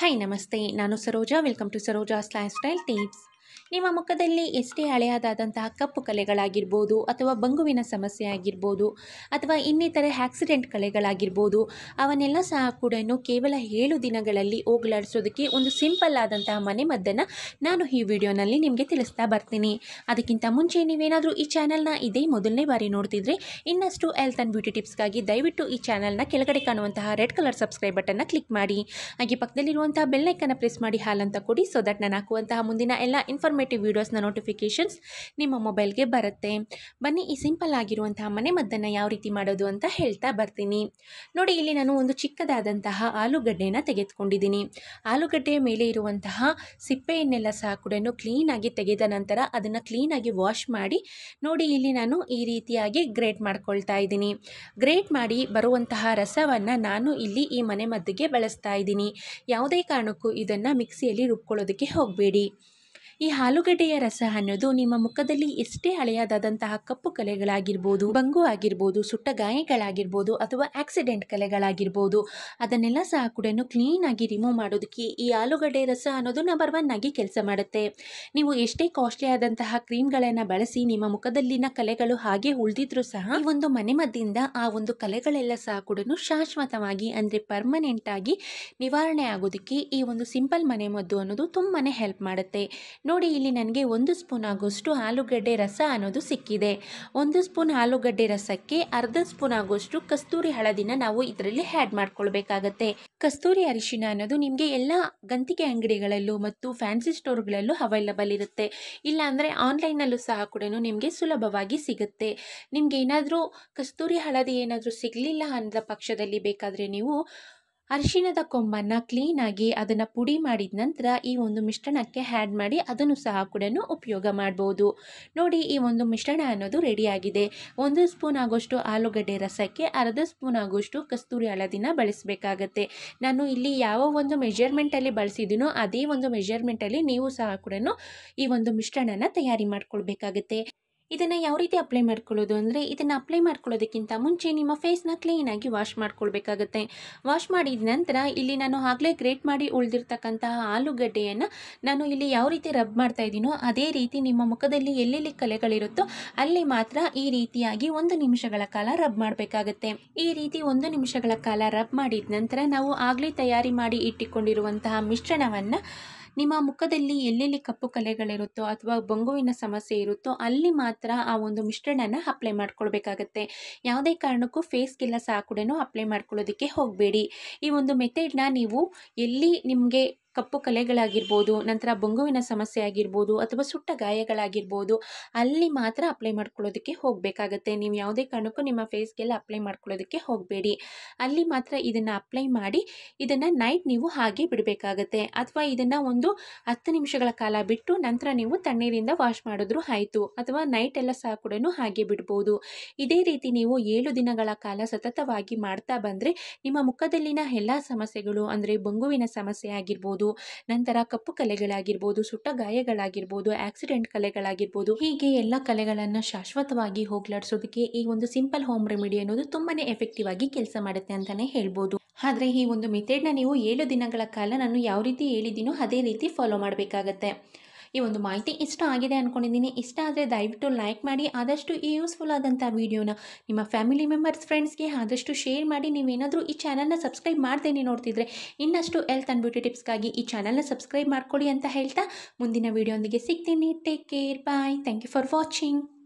hi ನಮಸ್ತೆ ನಾನು Saroja welcome to Saroja sly style tips ನಿಮ್ಮ ಮುಖದಲ್ಲಿ ಎಷ್ಟೇ ಹಳೆಯದಾದಂತಹ ಕಪ್ಪು ಕಲೆಗಳಾಗಿರ್ಬೋದು ಅಥವಾ ಬಂಗುವಿನ ಸಮಸ್ಯೆ ಆಗಿರ್ಬೋದು ಅಥವಾ ಇನ್ನಿತರೆ ಆಕ್ಸಿಡೆಂಟ್ ಕಲೆಗಳಾಗಿರ್ಬೋದು ಅವನ್ನೆಲ್ಲ ಸಹ ಕೂಡ ಕೇವಲ ಏಳು ದಿನಗಳಲ್ಲಿ ಹೋಗ್ಲಾಡಿಸೋದಕ್ಕೆ ಒಂದು ಸಿಂಪಲ್ ಆದಂತಹ ಮನೆಮದ್ದನ್ನು ನಾನು ಈ ವಿಡಿಯೋನಲ್ಲಿ ನಿಮಗೆ ತಿಳಿಸ್ತಾ ಬರ್ತೀನಿ ಅದಕ್ಕಿಂತ ಮುಂಚೆ ನೀವೇನಾದರೂ ಈ ಚಾನಲ್ನ ಇದೇ ಮೊದಲನೇ ಬಾರಿ ನೋಡ್ತಿದ್ರೆ ಇನ್ನಷ್ಟು ಹೆಲ್ತ್ ಆ್ಯಂಡ್ ಬ್ಯೂಟಿ ಟಿಪ್ಸ್ಗಾಗಿ ದಯವಿಟ್ಟು ಈ ಚಾನಲ್ನ ಕೆಳಗಡೆ ಕಾಣುವಂತಹ ರೆಡ್ ಕಲರ್ ಸಬ್ಸ್ಕ್ರೈಬ್ ಬಟನ್ನ ಕ್ಲಿಕ್ ಮಾಡಿ ಹಾಗೆ ಪಕ್ಕದಲ್ಲಿರುವಂತಹ ಬೆಲ್ಲೈಕನ್ನ ಪ್ರೆಸ್ ಮಾಡಿ ಹಾಲಂತ ಕೊಡಿ ಸೊ ದಟ್ ನಾನು ಹಾಕುವಂತಹ ಮುಂದಿನ ಎಲ್ಲ ಇನ್ಫಾರ್ಮೇಟಿವ್ ವೀಡಿಯೋಸ್ನ ನೋಟಿಫಿಕೇಷನ್ಸ್ ನಿಮ್ಮ ಮೊಬೈಲ್ಗೆ ಬರುತ್ತೆ ಬನ್ನಿ ಈ ಸಿಂಪಲ್ ಆಗಿರುವಂತಹ ಮನೆ ಮದ್ದನ್ನು ಯಾವ ರೀತಿ ಮಾಡೋದು ಅಂತ ಹೇಳ್ತಾ ಬರ್ತೀನಿ ನೋಡಿ ಇಲ್ಲಿ ನಾನು ಒಂದು ಚಿಕ್ಕದಾದಂತಹ ಆಲೂಗಡ್ಡೆನ ತೆಗೆದುಕೊಂಡಿದ್ದೀನಿ ಆಲೂಗಡ್ಡೆಯ ಮೇಲೆ ಇರುವಂತಹ ಸಿಪ್ಪೆಯನ್ನೆಲ್ಲ ಸಹ ಕೂಡ ಕ್ಲೀನಾಗಿ ತೆಗೆದ ನಂತರ ಅದನ್ನು ಕ್ಲೀನಾಗಿ ವಾಶ್ ಮಾಡಿ ನೋಡಿ ಇಲ್ಲಿ ನಾನು ಈ ರೀತಿಯಾಗಿ ಗ್ರೇಟ್ ಮಾಡ್ಕೊಳ್ತಾ ಇದ್ದೀನಿ ಗ್ರೇಟ್ ಮಾಡಿ ಬರುವಂತಹ ರಸವನ್ನು ನಾನು ಇಲ್ಲಿ ಈ ಮನೆ ಮದ್ದಿಗೆ ಬಳಸ್ತಾ ಇದ್ದೀನಿ ಯಾವುದೇ ಕಾರಣಕ್ಕೂ ಇದನ್ನು ಮಿಕ್ಸಿಯಲ್ಲಿ ರುಬ್ಕೊಳ್ಳೋದಕ್ಕೆ ಹೋಗಬೇಡಿ ಈ ಆಲೂಗಡ್ಡೆಯ ರಸ ಅನ್ನೋದು ನಿಮ್ಮ ಮುಖದಲ್ಲಿ ಎಷ್ಟೇ ಹಳೆಯದಾದಂತಹ ಕಪ್ಪು ಕಲೆಗಳಾಗಿರ್ಬೋದು ಬಂಗು ಆಗಿರ್ಬೋದು ಸುಟ್ಟ ಗಾಯಗಳಾಗಿರ್ಬೋದು ಅಥವಾ ಆಕ್ಸಿಡೆಂಟ್ ಕಲೆಗಳಾಗಿರ್ಬೋದು ಅದನ್ನೆಲ್ಲ ಸಹ ಕೂಡ ಕ್ಲೀನ್ ಆಗಿ ರಿಮೂವ್ ಮಾಡೋದಕ್ಕೆ ಈ ಆಲೂಗಡ್ಡೆ ರಸ ಅನ್ನೋದು ನಂಬರ್ ಒನ್ ಆಗಿ ಕೆಲಸ ಮಾಡುತ್ತೆ ನೀವು ಎಷ್ಟೇ ಕಾಸ್ಟ್ಲಿ ಆದಂತಹ ಕ್ರೀಮ್ಗಳನ್ನು ಬಳಸಿ ನಿಮ್ಮ ಮುಖದಲ್ಲಿನ ಕಲೆಗಳು ಹಾಗೆ ಉಳಿದಿದ್ರೂ ಸಹ ಈ ಒಂದು ಮನೆಮದ್ದಿಂದ ಆ ಒಂದು ಕಲೆಗಳೆಲ್ಲ ಸಹ ಕೂಡ ಶಾಶ್ವತವಾಗಿ ಅಂದರೆ ಪರ್ಮನೆಂಟ್ ಆಗಿ ನಿವಾರಣೆ ಆಗೋದಕ್ಕೆ ಈ ಒಂದು ಸಿಂಪಲ್ ಮನೆಮದ್ದು ಅನ್ನೋದು ತುಂಬಾ ಹೆಲ್ಪ್ ಮಾಡುತ್ತೆ ನೋಡಿ ಇಲ್ಲಿ ನನಗೆ ಒಂದು ಸ್ಪೂನ್ ಆಗೋಷ್ಟು ಆಲೂಗಡ್ಡೆ ರಸ ಅನ್ನೋದು ಸಿಕ್ಕಿದೆ ಒಂದು ಸ್ಪೂನ್ ಆಲೂಗಡ್ಡೆ ರಸಕ್ಕೆ ಅರ್ಧ ಸ್ಪೂನ್ ಆಗೋಷ್ಟು ಕಸ್ತೂರಿ ಹಳದಿನ ನಾವು ಇದರಲ್ಲಿ ಆ್ಯಡ್ ಮಾಡ್ಕೊಳ್ಬೇಕಾಗತ್ತೆ ಕಸ್ತೂರಿ ಅರಿಶಿನ ಅನ್ನೋದು ನಿಮಗೆ ಎಲ್ಲ ಗಂತಿಗೆ ಅಂಗಡಿಗಳಲ್ಲೂ ಮತ್ತು ಫ್ಯಾನ್ಸಿ ಸ್ಟೋರ್ಗಳಲ್ಲೂ ಅವೈಲಬಲ್ ಇರುತ್ತೆ ಇಲ್ಲಾಂದರೆ ಆನ್ಲೈನಲ್ಲೂ ಸಹ ಕೂಡ ನಿಮಗೆ ಸುಲಭವಾಗಿ ಸಿಗುತ್ತೆ ನಿಮಗೆ ಏನಾದರೂ ಕಸ್ತೂರಿ ಹಳದಿ ಏನಾದರೂ ಸಿಗಲಿಲ್ಲ ಅಂದ ಪಕ್ಷದಲ್ಲಿ ಬೇಕಾದರೆ ನೀವು ಅರಿಶಿಣದ ಕೊಂಬನ್ನು ಕ್ಲೀನಾಗಿ ಅದನ್ನು ಪುಡಿ ಮಾಡಿದ ನಂತರ ಈ ಒಂದು ಮಿಶ್ರಣಕ್ಕೆ ಹ್ಯಾಡ್ ಮಾಡಿ ಅದನ್ನು ಸಹ ಕೂಡ ಉಪಯೋಗ ಮಾಡ್ಬೋದು ನೋಡಿ ಈ ಒಂದು ಮಿಶ್ರಣ ಅನ್ನೋದು ರೆಡಿಯಾಗಿದೆ ಒಂದು ಸ್ಪೂನ್ ಆಗೋಷ್ಟು ಆಲೂಗಡ್ಡೆ ರಸಕ್ಕೆ ಅರ್ಧ ಸ್ಪೂನ್ ಆಗೋಷ್ಟು ಕಸ್ತೂರಿ ಹಳದಿನ ಬಳಸಬೇಕಾಗತ್ತೆ ನಾನು ಇಲ್ಲಿ ಯಾವ ಒಂದು ಮೆಜರ್ಮೆಂಟಲ್ಲಿ ಬಳಸಿದ್ದೀನೋ ಅದೇ ಒಂದು ಮೆಜರ್ಮೆಂಟಲ್ಲಿ ನೀವು ಸಹ ಕೂಡ ಈ ಒಂದು ಮಿಶ್ರಣನ ತಯಾರಿ ಮಾಡ್ಕೊಳ್ಬೇಕಾಗತ್ತೆ ಇದನ್ನು ಯಾವ ರೀತಿ ಅಪ್ಲೈ ಮಾಡ್ಕೊಳ್ಳೋದು ಅಂದರೆ ಇದನ್ನು ಅಪ್ಲೈ ಮಾಡ್ಕೊಳ್ಳೋದಕ್ಕಿಂತ ಮುಂಚೆ ನಿಮ್ಮ ಫೇಸ್ನ ಕ್ಲೀನಾಗಿ ವಾಶ್ ಮಾಡ್ಕೊಳ್ಬೇಕಾಗತ್ತೆ ವಾಶ್ ಮಾಡಿದ ನಂತರ ಇಲ್ಲಿ ನಾನು ಆಗಲೇ ಗ್ರೇಟ್ ಮಾಡಿ ಉಳಿದಿರ್ತಕ್ಕಂತಹ ಆಲೂಗಡ್ಡೆಯನ್ನು ನಾನು ಇಲ್ಲಿ ಯಾವ ರೀತಿ ರಬ್ ಮಾಡ್ತಾ ಇದ್ದೀನೋ ಅದೇ ರೀತಿ ನಿಮ್ಮ ಮುಖದಲ್ಲಿ ಎಲ್ಲೆಲ್ಲಿ ಕಲೆಗಳಿರುತ್ತೋ ಅಲ್ಲಿ ಮಾತ್ರ ಈ ರೀತಿಯಾಗಿ ಒಂದು ನಿಮಿಷಗಳ ಕಾಲ ರಬ್ ಮಾಡಬೇಕಾಗತ್ತೆ ಈ ರೀತಿ ಒಂದು ನಿಮಿಷಗಳ ಕಾಲ ರಬ್ ಮಾಡಿದ ನಂತರ ನಾವು ಆಗಲೇ ತಯಾರಿ ಮಾಡಿ ಇಟ್ಟುಕೊಂಡಿರುವಂತಹ ಮಿಶ್ರಣವನ್ನು ನಿಮ್ಮ ಮುಖದಲ್ಲಿ ಎಲ್ಲೆಲ್ಲಿ ಕಪ್ಪು ಕಲೆಗಳಿರುತ್ತೋ ಅಥವಾ ಬೊಂಗುವಿನ ಸಮಸ್ಯೆ ಇರುತ್ತೋ ಅಲ್ಲಿ ಮಾತ್ರ ಆ ಒಂದು ಮಿಶ್ರಣನ ಅಪ್ಲೈ ಮಾಡ್ಕೊಳ್ಬೇಕಾಗತ್ತೆ ಯಾವುದೇ ಕಾರಣಕ್ಕೂ ಫೇಸ್ಗೆಲ್ಲ ಸಹ ಕೂಡ ಅಪ್ಲೈ ಮಾಡ್ಕೊಳ್ಳೋದಕ್ಕೆ ಹೋಗಬೇಡಿ ಈ ಒಂದು ಮೆಥೆಡ್ನ ನೀವು ಎಲ್ಲಿ ನಿಮಗೆ ಕಪ್ಪು ಕಲೆಗಳಾಗಿರ್ಬೋದು ನಂತರ ಬೊಂಗುವಿನ ಸಮಸ್ಯೆ ಆಗಿರ್ಬೋದು ಅಥವಾ ಸುಟ್ಟ ಗಾಯಗಳಾಗಿರ್ಬೋದು ಅಲ್ಲಿ ಮಾತ್ರ ಅಪ್ಲೈ ಮಾಡ್ಕೊಳ್ಳೋದಕ್ಕೆ ಹೋಗಬೇಕಾಗತ್ತೆ ನೀವು ಯಾವುದೇ ಕಾರಣಕ್ಕೂ ನಿಮ್ಮ ಫೇಸ್ಗೆಲ್ಲ ಅಪ್ಲೈ ಮಾಡ್ಕೊಳ್ಳೋದಕ್ಕೆ ಹೋಗಬೇಡಿ ಅಲ್ಲಿ ಮಾತ್ರ ಇದನ್ನು ಅಪ್ಲೈ ಮಾಡಿ ಇದನ್ನು ನೈಟ್ ನೀವು ಹಾಗೆ ಬಿಡಬೇಕಾಗತ್ತೆ ಅಥವಾ ಇದನ್ನು ಒಂದು ಹತ್ತು ನಿಮಿಷಗಳ ಕಾಲ ಬಿಟ್ಟು ನಂತರ ನೀವು ತಣ್ಣೀರಿಂದ ವಾಶ್ ಮಾಡಿದ್ರೂ ಆಯಿತು ಅಥವಾ ನೈಟ್ ಎಲ್ಲ ಸಹ ಕೂಡ ಹಾಗೆ ಬಿಡ್ಬೋದು ಇದೇ ರೀತಿ ನೀವು ಏಳು ದಿನಗಳ ಕಾಲ ಸತತವಾಗಿ ಮಾಡ್ತಾ ಬಂದರೆ ನಿಮ್ಮ ಮುಖದಲ್ಲಿನ ಎಲ್ಲ ಸಮಸ್ಯೆಗಳು ಅಂದರೆ ಬೊಂಗುವಿನ ಸಮಸ್ಯೆ ಆಗಿರ್ಬೋದು ನಂತರ ಕಪ್ಪು ಕಲೆಗಳಾಗಿರ್ಬೋದು ಸುಟ್ಟ ಗಾಯಗಳಾಗಿರ್ಬೋದು ಆಕ್ಸಿಡೆಂಟ್ ಕಲೆಗಳಾಗಿರ್ಬೋದು ಹೀಗೆ ಎಲ್ಲ ಕಲೆಗಳನ್ನು ಶಾಶ್ವತವಾಗಿ ಹೋಗ್ಲಾಡ್ಸೋದಕ್ಕೆ ಈ ಒಂದು ಸಿಂಪಲ್ ಹೋಮ್ ರೆಮಿಡಿ ಅನ್ನೋದು ತುಂಬಾನೇ ಎಫೆಕ್ಟಿವ್ ಆಗಿ ಕೆಲಸ ಮಾಡುತ್ತೆ ಅಂತಾನೆ ಹೇಳ್ಬೋದು ಆದರೆ ಈ ಒಂದು ಮೆಥೆಡ್ನ ನೀವು ಏಳು ದಿನಗಳ ಕಾಲ ನಾನು ಯಾವ ರೀತಿ ಹೇಳಿದ್ದೀನೋ ಅದೇ ರೀತಿ ಫಾಲೋ ಮಾಡಬೇಕಾಗತ್ತೆ ಈ ಒಂದು ಮಾಹಿತಿ ಇಷ್ಟ ಆಗಿದೆ ಅಂದ್ಕೊಂಡಿದ್ದೀನಿ ಇಷ್ಟ ಆದರೆ ದಯವಿಟ್ಟು ಲೈಕ್ ಮಾಡಿ ಆದಷ್ಟು ಈ ಯೂಸ್ಫುಲ್ ಆದಂಥ ವೀಡಿಯೋನ ನಿಮ್ಮ ಫ್ಯಾಮಿಲಿ ಮೆಂಬರ್ಸ್ ಫ್ರೆಂಡ್ಸ್ಗೆ ಆದಷ್ಟು ಶೇರ್ ಮಾಡಿ ನೀವೇನಾದರೂ ಈ ಚಾನಲ್ನ ಸಬ್ಸ್ಕ್ರೈಬ್ ಮಾಡ್ದೇನೆ ನೋಡ್ತಿದ್ರೆ ಇನ್ನಷ್ಟು ಹೆಲ್ತ್ ಆ್ಯಂಡ್ ಬ್ಯೂಟಿ ಟಿಪ್ಸ್ಗಾಗಿ ಈ ಚಾನಲ್ನ ಸಬ್ಸ್ಕ್ರೈಬ್ ಮಾಡ್ಕೊಳ್ಳಿ ಅಂತ ಹೇಳ್ತಾ ಮುಂದಿನ ವೀಡಿಯೋಂದಿಗೆ ಸಿಗ್ತೀನಿ take care bye thank you for watching